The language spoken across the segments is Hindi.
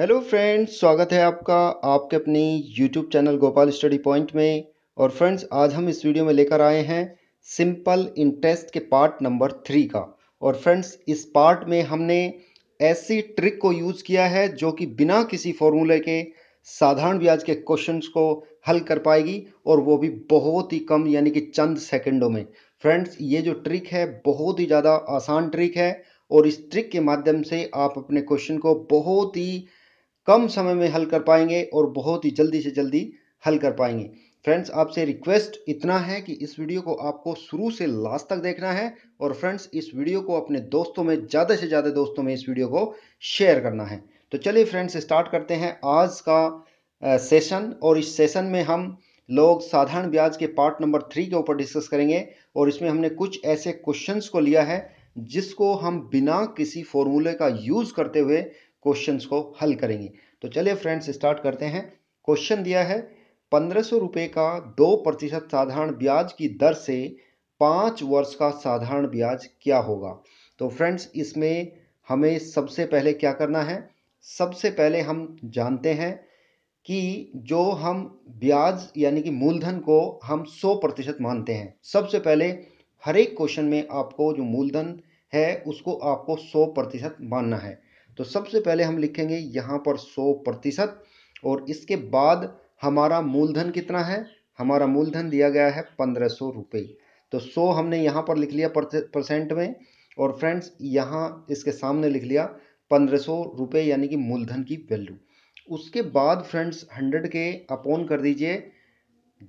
हेलो फ्रेंड्स स्वागत है आपका आपके अपनी YouTube channel Gopal study point में और फ्रेंड्स आज हम इस वीडियो में लेकर आए हैं सिंपल इंटरेस्ट के पार्ट नंबर थ्री का और फ्रेंड्स इस पार्ट में हमने ऐसी ट्रिक को यूज़ किया है जो कि बिना किसी फॉर्मूले के साधारण ब्याज के क्वेश्चंस को हल कर पाएगी और वो भी बहुत ही कम यानी कि चंद सेकेंडों में फ्रेंड्स ये जो ट्रिक है बहुत ही ज़्यादा आसान ट्रिक है और इस ट्रिक के माध्यम से आप अपने क्वेश्चन को बहुत ही कम समय में हल कर पाएंगे और बहुत ही जल्दी से जल्दी हल कर पाएंगे फ्रेंड्स आपसे रिक्वेस्ट इतना है कि इस वीडियो को आपको शुरू से लास्ट तक देखना है और फ्रेंड्स इस वीडियो को अपने दोस्तों में ज़्यादा से ज़्यादा दोस्तों में इस वीडियो को शेयर करना है तो चलिए फ्रेंड्स स्टार्ट करते हैं आज का सेशन और इस सेशन में हम लोग साधारण ब्याज के पार्ट नंबर थ्री के ऊपर डिस्कस करेंगे और इसमें हमने कुछ ऐसे क्वेश्चंस को लिया है जिसको हम बिना किसी फॉर्मूले का यूज़ करते हुए क्वेश्चंस को हल करेंगे तो चलिए फ्रेंड्स स्टार्ट करते हैं क्वेश्चन दिया है पंद्रह सौ रुपये का दो प्रतिशत साधारण ब्याज की दर से पाँच वर्ष का साधारण ब्याज क्या होगा तो फ्रेंड्स इसमें हमें सबसे पहले क्या करना है सबसे पहले हम जानते हैं कि जो हम ब्याज यानी कि मूलधन को हम 100 प्रतिशत मानते हैं सबसे पहले हर एक क्वेश्चन में आपको जो मूलधन है उसको आपको 100 प्रतिशत मानना है तो सबसे पहले हम लिखेंगे यहाँ पर सौ प्रतिशत और इसके बाद हमारा मूलधन कितना है हमारा मूलधन दिया गया है पंद्रह सौ रुपये तो सौ हमने यहाँ पर लिख लिया परसेंट में और फ्रेंड्स यहाँ इसके सामने लिख लिया पंद्रह सौ रुपये यानी कि मूलधन की वैल्यू उसके बाद फ्रेंड्स हंड्रेड के अपॉन कर दीजिए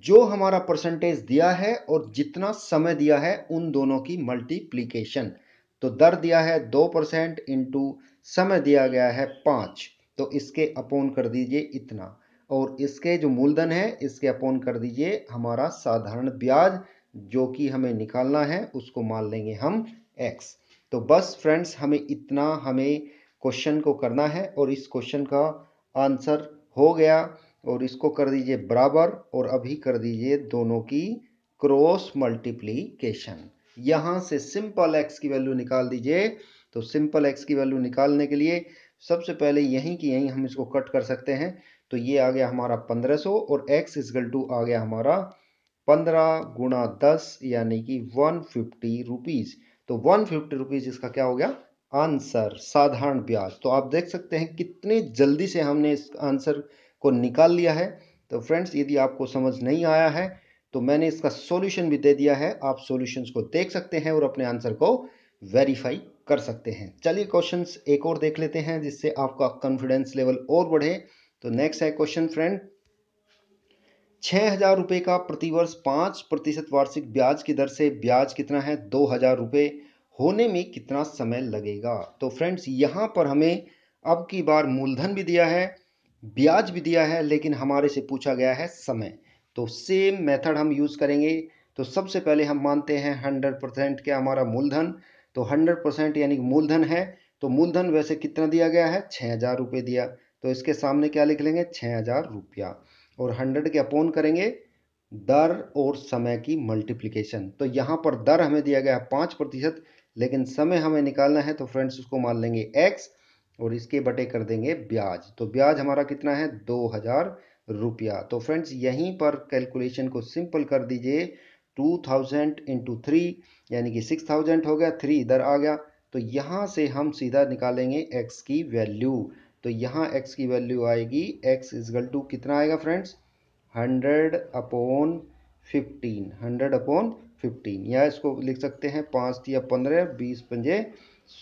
जो हमारा परसेंटेज दिया है और जितना समय दिया है उन दोनों की मल्टीप्लीकेशन तो दर दिया है दो परसेंट इंटू समय दिया गया है पाँच तो इसके अपोन कर दीजिए इतना और इसके जो मूलधन है इसके अपोन कर दीजिए हमारा साधारण ब्याज जो कि हमें निकालना है उसको मान लेंगे हम एक्स तो बस फ्रेंड्स हमें इतना हमें क्वेश्चन को करना है और इस क्वेश्चन का आंसर हो गया और इसको कर दीजिए बराबर और अभी कर दीजिए दोनों की क्रॉस मल्टीप्लीकेशन यहाँ से सिंपल एक्स की वैल्यू निकाल दीजिए तो सिंपल एक्स की वैल्यू निकालने के लिए सबसे पहले यहीं की यहीं हम इसको कट कर सकते हैं तो ये आ गया हमारा 1500 और x इजगल टू आ गया हमारा 15 गुणा दस यानी कि 150 फिफ्टी रुपीज़ तो 150 फिफ्टी रुपीज़ इसका क्या हो गया आंसर साधारण ब्याज तो आप देख सकते हैं कितनी जल्दी से हमने इस आंसर को निकाल लिया है तो फ्रेंड्स यदि आपको समझ नहीं आया है तो मैंने इसका सॉल्यूशन भी दे दिया है आप सॉल्यूशंस को देख सकते हैं और अपने आंसर को वेरीफाई कर सकते हैं चलिए क्वेश्चंस एक और देख लेते हैं जिससे आपका कॉन्फिडेंस लेवल और बढ़े तो नेक्स्ट है क्वेश्चन फ्रेंड छः हजार रुपये का प्रतिवर्ष पाँच प्रतिशत वार्षिक ब्याज की दर से ब्याज कितना है दो हजार रुपये होने में कितना समय लगेगा तो फ्रेंड्स यहाँ पर हमें अब की बार मूलधन भी दिया है ब्याज भी दिया है लेकिन हमारे से पूछा गया है समय तो सेम मेथड हम यूज़ करेंगे तो सबसे पहले हम मानते हैं हंड्रेड परसेंट क्या हमारा मूलधन तो हंड्रेड परसेंट यानी मूलधन है तो मूलधन वैसे कितना दिया गया है छः हज़ार रुपये दिया तो इसके सामने क्या लिख लेंगे छः हज़ार रुपया और हंड्रेड के अपोन करेंगे दर और समय की मल्टीप्लिकेशन तो यहाँ पर दर हमें दिया गया है पाँच प्रतिशत लेकिन समय हमें निकालना है तो फ्रेंड्स उसको मान लेंगे एक्स और इसके बटे कर देंगे ब्याज तो ब्याज हमारा कितना है दो हज़ार रुपया तो फ्रेंड्स यहीं पर कैलकुलेशन को सिंपल कर दीजिए टू थाउजेंड इंटू थ्री यानी कि सिक्स थाउजेंड हो गया थ्री इधर आ गया तो यहाँ से हम सीधा निकालेंगे एक्स की वैल्यू तो यहाँ एक्स की वैल्यू आएगी एक्स इजगल टू कितना आएगा friends hundred upon fifteen hundred upon fifteen या इसको लिख सकते हैं पाँच या पंद्रह बीस पंजे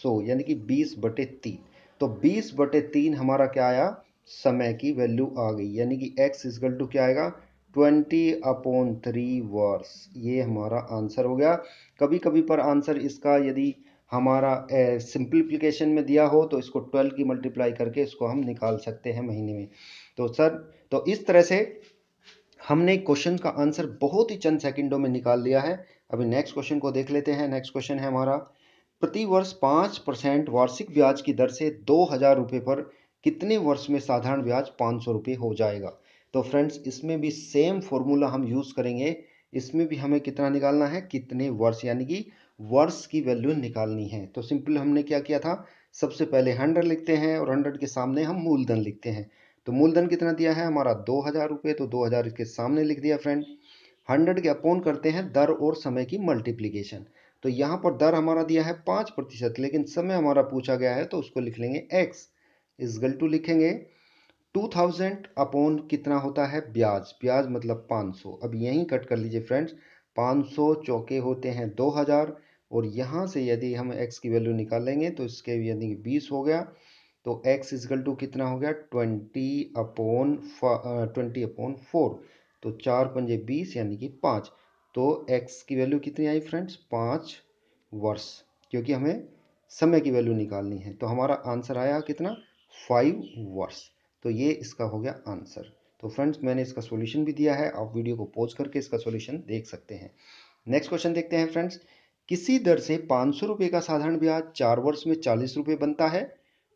सौ यानी कि बीस बटे तीन तो बीस बटे तीन हमारा क्या आया समय की वैल्यू आ गई यानी कि एक्स इजकल टू क्या आएगा ट्वेंटी अपॉन थ्री वर्स ये हमारा आंसर हो गया कभी कभी पर आंसर इसका यदि हमारा सिंप्लीफिकेशन में दिया हो तो इसको ट्वेल्व की मल्टीप्लाई करके इसको हम निकाल सकते हैं महीने में तो सर तो इस तरह से हमने क्वेश्चन का आंसर बहुत ही चंद सेकंडों में निकाल लिया है अभी नेक्स्ट क्वेश्चन को देख लेते हैं नेक्स्ट क्वेश्चन है हमारा प्रति वर्ष पाँच परसेंट वार्षिक ब्याज की दर से दो हज़ार रुपये पर कितने वर्ष में साधारण ब्याज पाँच सौ रुपये हो जाएगा तो फ्रेंड्स इसमें भी सेम फॉर्मूला हम यूज़ करेंगे इसमें भी हमें कितना निकालना है कितने वर्ष यानी कि वर्ष की वैल्यू निकालनी है तो सिंपल हमने क्या किया था सबसे पहले हंड्रेड लिखते हैं और हंड्रेड के सामने हम मूलधन लिखते हैं तो मूलधन कितना दिया है हमारा दो हज़ार रुपये तो दो हज़ार इसके सामने लिख दिया फ्रेंड हंड्रेड के अपोन करते हैं दर और समय की मल्टीप्लीकेशन तो यहाँ पर दर हमारा दिया है पाँच प्रतिशत लेकिन समय हमारा पूछा गया है तो उसको लिख लेंगे एक्स गल टू लिखेंगे टू थाउजेंड अपॉन कितना होता है ब्याज ब्याज मतलब पाँच सौ अब यहीं कट कर लीजिए फ्रेंड्स पाँच सौ चौके होते हैं दो हज़ार और यहाँ से यदि हम एक्स की वैल्यू निकालेंगे तो इसके कि बीस हो गया तो एक्स इजगल टू कितना हो गया twenty upon twenty upon four तो चार पंजे बीस यानी कि पाँच तो एक्स की वैल्यू कितनी आई फ्रेंड्स पाँच वर्ष क्योंकि हमें समय की वैल्यू निकालनी है तो हमारा आंसर आया कितना फाइव वर्स तो ये इसका हो गया आंसर तो फ्रेंड्स मैंने इसका सोल्यूशन भी दिया है आप वीडियो को पॉज करके इसका सोल्यूशन देख सकते हैं नेक्स्ट क्वेश्चन देखते हैं फ्रेंड्स किसी दर से पाँच सौ रुपये का साधारण ब्याज चार वर्ष में चालीस रुपये बनता है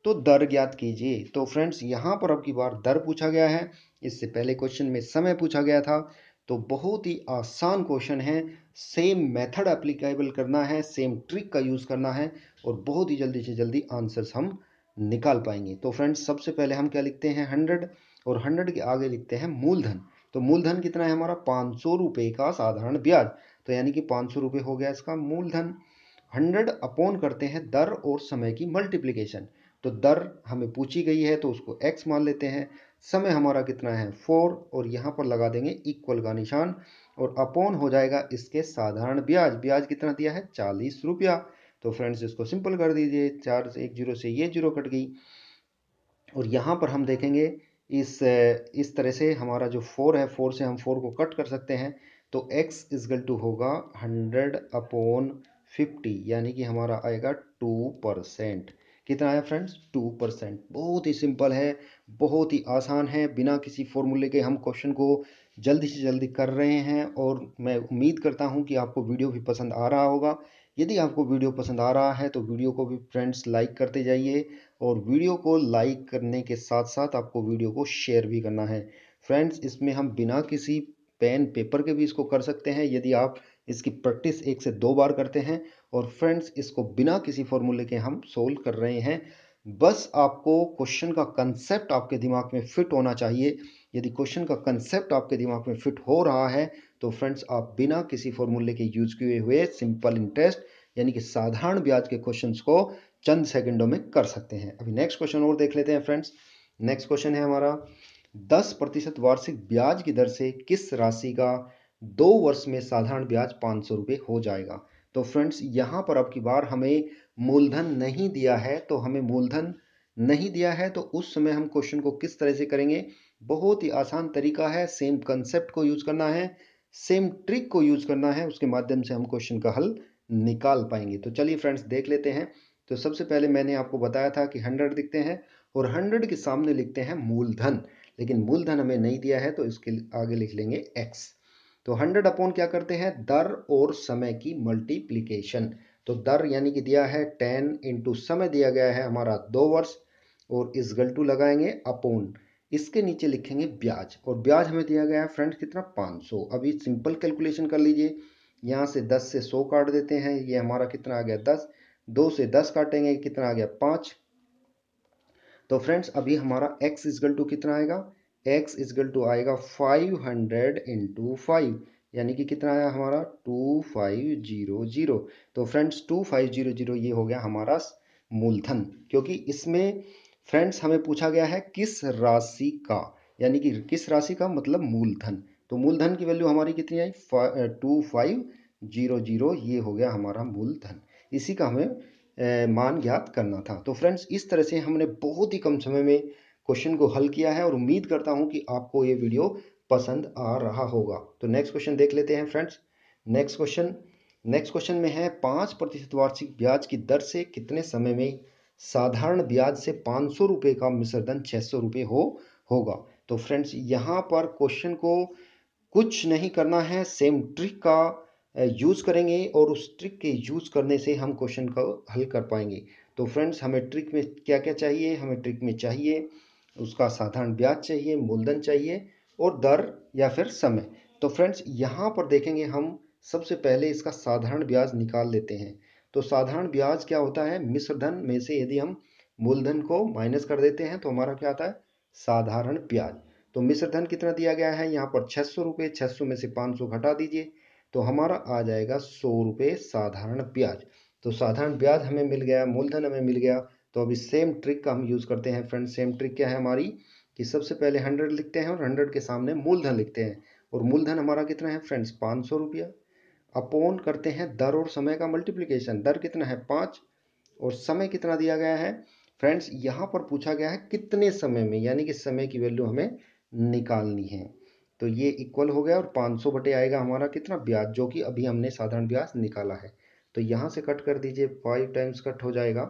तो दर ज्ञात कीजिए तो फ्रेंड्स यहाँ पर अब की बार दर पूछा गया है इससे पहले क्वेश्चन में समय पूछा गया था तो बहुत ही आसान क्वेश्चन है सेम मेथड एप्लीकेबल करना है सेम ट्रिक का यूज़ करना है और बहुत ही जल्दी से जल्दी आंसर्स हम निकाल पाएंगे तो फ्रेंड्स सबसे पहले हम क्या लिखते हैं हंड्रेड और हंड्रेड के आगे लिखते हैं मूलधन तो मूलधन कितना है हमारा पाँच सौ रुपये का साधारण ब्याज तो यानी कि पाँच सौ रुपये हो गया इसका मूलधन हंड्रेड अपोन करते हैं दर और समय की मल्टीप्लीकेशन तो दर हमें पूछी गई है तो उसको एक्स मान लेते हैं समय हमारा कितना है फोर और यहाँ पर लगा देंगे इक्वल का निशान और अपोन हो जाएगा इसके साधारण ब्याज ब्याज कितना दिया है चालीस रुपया तो फ्रेंड्स इसको सिंपल कर दीजिए चार से एक जीरो से ये जीरो कट गई और यहाँ पर हम देखेंगे इस इस तरह से हमारा जो फोर है फोर से हम फोर को कट कर सकते हैं तो एक्स इजगल टू होगा हंड्रेड अपॉन फिफ्टी यानी कि हमारा आएगा टू परसेंट कितना आया फ्रेंड्स टू परसेंट बहुत ही सिंपल है बहुत ही आसान है बिना किसी फॉर्मूले के हम क्वेश्चन को जल्दी से जल्दी कर रहे हैं और मैं उम्मीद करता हूं कि आपको वीडियो भी पसंद आ रहा होगा यदि आपको वीडियो पसंद आ रहा है तो वीडियो को भी फ्रेंड्स लाइक करते जाइए और वीडियो को लाइक करने के साथ साथ आपको वीडियो को शेयर भी करना है फ्रेंड्स इसमें हम बिना किसी पेन पेपर के भी इसको कर सकते हैं यदि आप इसकी प्रैक्टिस एक से दो बार करते हैं और फ्रेंड्स इसको बिना किसी फॉर्मूले के हम सोल्व कर रहे हैं बस आपको क्वेश्चन का कंसेप्ट आपके दिमाग में फिट होना चाहिए यदि क्वेश्चन का कंसेप्ट आपके दिमाग में फिट हो रहा है तो फ्रेंड्स आप बिना किसी फॉर्मूले के यूज किए हुए सिंपल इंटरेस्ट यानी कि साधारण ब्याज के क्वेश्चन को चंद सेकंडों में कर सकते हैं अभी नेक्स्ट क्वेश्चन और देख लेते हैं फ्रेंड्स नेक्स्ट क्वेश्चन है हमारा दस प्रतिशत वार्षिक ब्याज की दर से किस राशि का दो वर्ष में साधारण ब्याज पाँच सौ रुपये हो जाएगा तो फ्रेंड्स यहाँ पर अब की बार हमें मूलधन नहीं दिया है तो हमें मूलधन नहीं दिया है तो उस समय हम क्वेश्चन को किस तरह से करेंगे बहुत ही आसान तरीका है सेम कंसेप्ट को यूज करना है सेम ट्रिक को यूज़ करना है उसके माध्यम से हम क्वेश्चन का हल निकाल पाएंगे तो चलिए फ्रेंड्स देख लेते हैं तो सबसे पहले मैंने आपको बताया था कि हंड्रेड लिखते हैं और हंड्रेड के सामने लिखते हैं मूलधन लेकिन मूलधन हमें नहीं दिया है तो इसके आगे लिख लेंगे एक्स तो हंड्रेड अपॉन क्या करते हैं दर और समय की मल्टीप्लीकेशन तो दर यानी कि दिया है टेन इंटू समय दिया गया है हमारा दो वर्ष और इस गल्टू लगाएंगे अपोन इसके नीचे लिखेंगे ब्याज और ब्याज हमें दिया गया है फ्रेंड कितना 500 अभी सिंपल कैलकुलेशन कर लीजिए यहाँ से 10 से 100 काट देते हैं ये हमारा कितना आ गया 10 दो से 10 काटेंगे कितना आ गया पाँच तो फ्रेंड्स अभी हमारा x इजगल टू कितना आएगा x इजगल टू आएगा 500 हंड्रेड इंटू फाइव यानी कि कितना आया हमारा टू फाइव जीरो जीरो तो friends two five zero zero ये हो गया हमारा मूलधन क्योंकि इसमें फ्रेंड्स हमें पूछा गया है किस राशि का यानी कि किस राशि का मतलब मूलधन तो मूलधन की वैल्यू हमारी कितनी आई टू फाइव जीरो जीरो ये हो गया हमारा मूलधन इसी का हमें मान ज्ञात करना था तो फ्रेंड्स इस तरह से हमने बहुत ही कम समय में क्वेश्चन को हल किया है और उम्मीद करता हूँ कि आपको ये वीडियो पसंद आ रहा होगा तो नेक्स्ट क्वेश्चन देख लेते हैं friends next question next question में है पाँच प्रतिशत वार्षिक ब्याज की दर से कितने समय में साधारण ब्याज से पाँच सौ रुपये का मिश्रधन छः सौ रुपये हो होगा तो फ्रेंड्स यहाँ पर क्वेश्चन को कुछ नहीं करना है सेम ट्रिक का यूज़ करेंगे और उस ट्रिक के यूज़ करने से हम क्वेश्चन को हल कर पाएंगे तो फ्रेंड्स हमें ट्रिक में क्या क्या चाहिए हमें ट्रिक में चाहिए उसका साधारण ब्याज चाहिए मूलधन चाहिए और दर या फिर समय तो फ्रेंड्स यहाँ पर देखेंगे हम सबसे पहले इसका साधारण ब्याज निकाल लेते हैं तो साधारण ब्याज क्या होता है मिश्र धन में से यदि हम मूलधन को माइनस कर देते हैं तो हमारा क्या आता है साधारण ब्याज तो मिश्र धन कितना दिया गया है यहाँ पर छः सौ रुपये छह सौ में से पाँच सौ घटा दीजिए तो हमारा आ जाएगा सौ रुपये साधारण ब्याज तो साधारण ब्याज हमें मिल गया मूलधन हमें मिल गया तो अभी सेम ट्रिक का हम यूज़ करते हैं फ्रेंड सेम ट्रिक क्या है हमारी कि सबसे पहले हंड्रेड लिखते हैं और हंड्रेड के सामने मूलधन लिखते हैं और मूलधन हमारा कितना है फ्रेंड्स पाँच सौ रुपया अपोन करते हैं दर और समय का मल्टीप्लिकेशन दर कितना है पाँच और समय कितना दिया गया है फ्रेंड्स यहाँ पर पूछा गया है कितने समय में यानी कि समय की वैल्यू हमें निकालनी है तो ये इक्वल हो गया और 500 बटे आएगा हमारा कितना ब्याज जो कि अभी हमने साधारण ब्याज निकाला है तो यहाँ से कट कर दीजिए फाइव टाइम्स कट हो जाएगा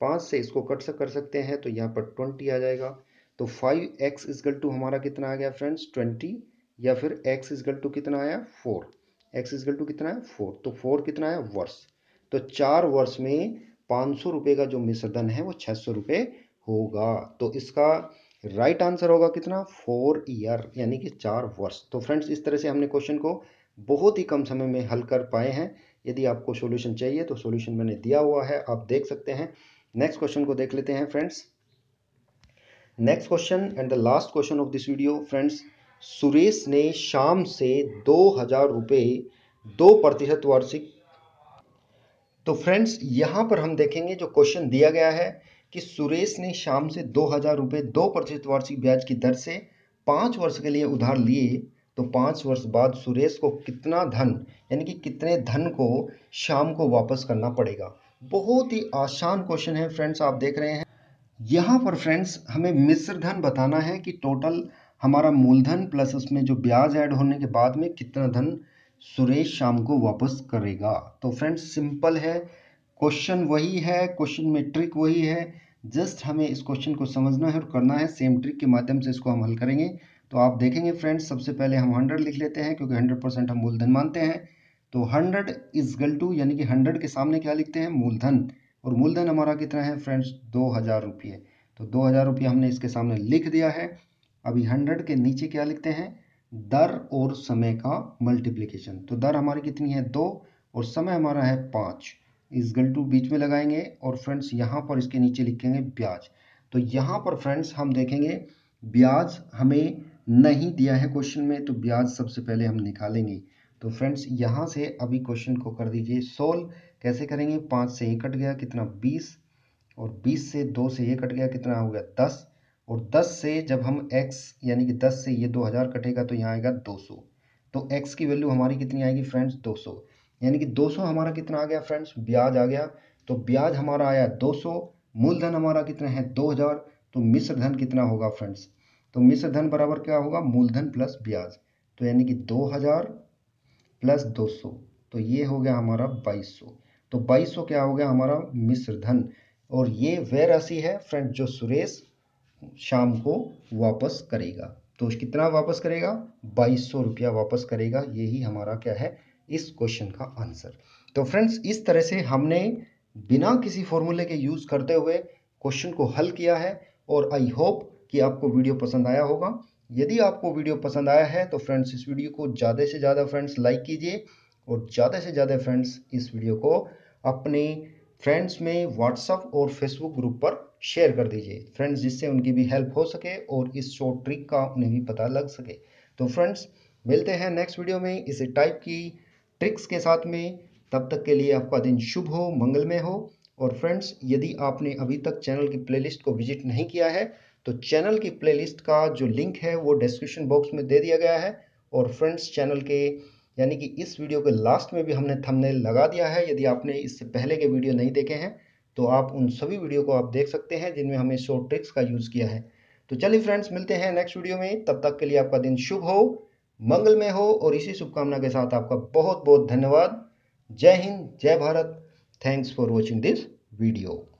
पाँच से इसको कट से कर सकते हैं तो यहाँ पर ट्वेंटी आ जाएगा तो फाइव एक्स इजगल टू हमारा कितना आ गया फ्रेंड्स ट्वेंटी या फिर एक्स इजगल टू कितना आया फोर एक्स इजकल टू कितना है फोर तो फोर कितना है वर्ष तो चार वर्ष में पाँच सौ रुपये का जो मिश्रधन है वो छः सौ रुपये होगा तो इसका राइट right आंसर होगा कितना फोर ईयर यानी कि चार वर्ष तो फ्रेंड्स इस तरह से हमने क्वेश्चन को बहुत ही कम समय में हल कर पाए हैं यदि आपको सॉल्यूशन चाहिए तो सॉल्यूशन मैंने दिया हुआ है आप देख सकते हैं नेक्स्ट क्वेश्चन को देख लेते हैं friends next question and the last question of this video friends Suresh ने शाम से दो हज़ार रुपये दो प्रतिशत वार्षिक तो फ्रेंड्स यहाँ पर हम देखेंगे जो क्वेश्चन दिया गया है कि सुरेश ने शाम से दो हज़ार रुपये दो प्रतिशत वार्षिक ब्याज की दर से पाँच वर्ष के लिए उधार लिए तो पाँच वर्ष बाद सुरेश को कितना धन यानी कि कितने धन को शाम को वापस करना पड़ेगा बहुत ही आसान क्वेश्चन है फ्रेंड्स आप देख रहे हैं यहाँ पर फ्रेंड्स हमें मिश्र धन बताना है कि टोटल हमारा मूलधन प्लस उसमें जो ब्याज ऐड होने के बाद में कितना धन सुरेश शाम को वापस करेगा तो फ्रेंड्स सिंपल है क्वेश्चन वही है क्वेश्चन में ट्रिक वही है जस्ट हमें इस क्वेश्चन को समझना है और करना है सेम ट्रिक के माध्यम से इसको हम हल करेंगे तो आप देखेंगे फ्रेंड्स सबसे पहले हम हंड्रेड लिख लेते हैं क्योंकि हंड्रेड परसेंट हम मूलधन मानते हैं तो हंड्रेड इज गल टू यानी कि हंड्रेड के सामने क्या लिखते हैं मूलधन और मूलधन हमारा कितना है फ्रेंड्स दो हज़ार रुपये तो दो हज़ार रुपये हमने इसके सामने लिख दिया है अभी हंड्रेड के नीचे क्या लिखते हैं दर और समय का मल्टीप्लीकेशन तो दर हमारी कितनी है दो और समय हमारा है पाँच इस गल टू बीच में लगाएंगे और फ्रेंड्स यहाँ पर इसके नीचे लिखेंगे ब्याज तो यहाँ पर फ्रेंड्स हम देखेंगे ब्याज हमें नहीं दिया है क्वेश्चन में तो ब्याज सबसे पहले हम निकालेंगे तो फ्रेंड्स यहाँ से अभी क्वेश्चन को कर दीजिए सोल्व कैसे करेंगे पाँच से ये कट गया कितना बीस और बीस से दो से ये कट गया कितना हो गया दस और 10 से जब हम x यानी कि 10 से ये 2000 कटेगा तो यहाँ आएगा 200 तो x की वैल्यू हमारी कितनी आएगी फ्रेंड्स 200 यानी कि 200 हमारा कितना आ गया फ्रेंड्स ब्याज आ गया तो ब्याज हमारा आया 200 मूलधन हमारा कितना है 2000 तो मिश्र धन कितना होगा फ्रेंड्स तो मिश्र धन बराबर क्या होगा मूलधन प्लस ब्याज तो यानी कि दो प्लस दो तो ये हो गया हमारा बाईस तो बाईस क्या हो गया हमारा मिश्र धन और ये वह राशि है फ्रेंड जो सुरेश शाम को वापस करेगा तो कितना वापस करेगा बाईस सौ रुपया वापस करेगा यही हमारा क्या है इस क्वेश्चन का आंसर तो फ्रेंड्स इस तरह से हमने बिना किसी फॉर्मूले के यूज़ करते हुए क्वेश्चन को हल किया है और आई होप कि आपको वीडियो पसंद आया होगा यदि आपको वीडियो पसंद आया है तो फ्रेंड्स इस वीडियो को ज़्यादा से ज़्यादा फ्रेंड्स लाइक कीजिए और ज़्यादा से ज़्यादा फ्रेंड्स इस वीडियो को अपने फ्रेंड्स में व्हाट्सअप और फेसबुक ग्रुप पर शेयर कर दीजिए फ्रेंड्स जिससे उनकी भी हेल्प हो सके और इस शॉर्ट ट्रिक का उन्हें भी पता लग सके तो फ्रेंड्स मिलते हैं नेक्स्ट वीडियो में इस टाइप की ट्रिक्स के साथ में तब तक के लिए आपका दिन शुभ हो मंगलमय हो और फ्रेंड्स यदि आपने अभी तक चैनल की प्लेलिस्ट को विजिट नहीं किया है तो चैनल की प्लेलिस्ट का जो लिंक है वो डिस्क्रिप्शन बॉक्स में दे दिया गया है और फ्रेंड्स चैनल के यानी कि इस वीडियो के लास्ट में भी हमने थंबनेल लगा दिया है यदि आपने इससे पहले के वीडियो नहीं देखे हैं तो आप उन सभी वीडियो को आप देख सकते हैं जिनमें हमें शॉर्ट ट्रिक्स का यूज़ किया है तो चलिए फ्रेंड्स मिलते हैं नेक्स्ट वीडियो में तब तक के लिए आपका दिन शुभ हो मंगल में हो और इसी शुभकामना के साथ आपका बहुत बहुत धन्यवाद जय हिंद जय Bharat thanks for watching this video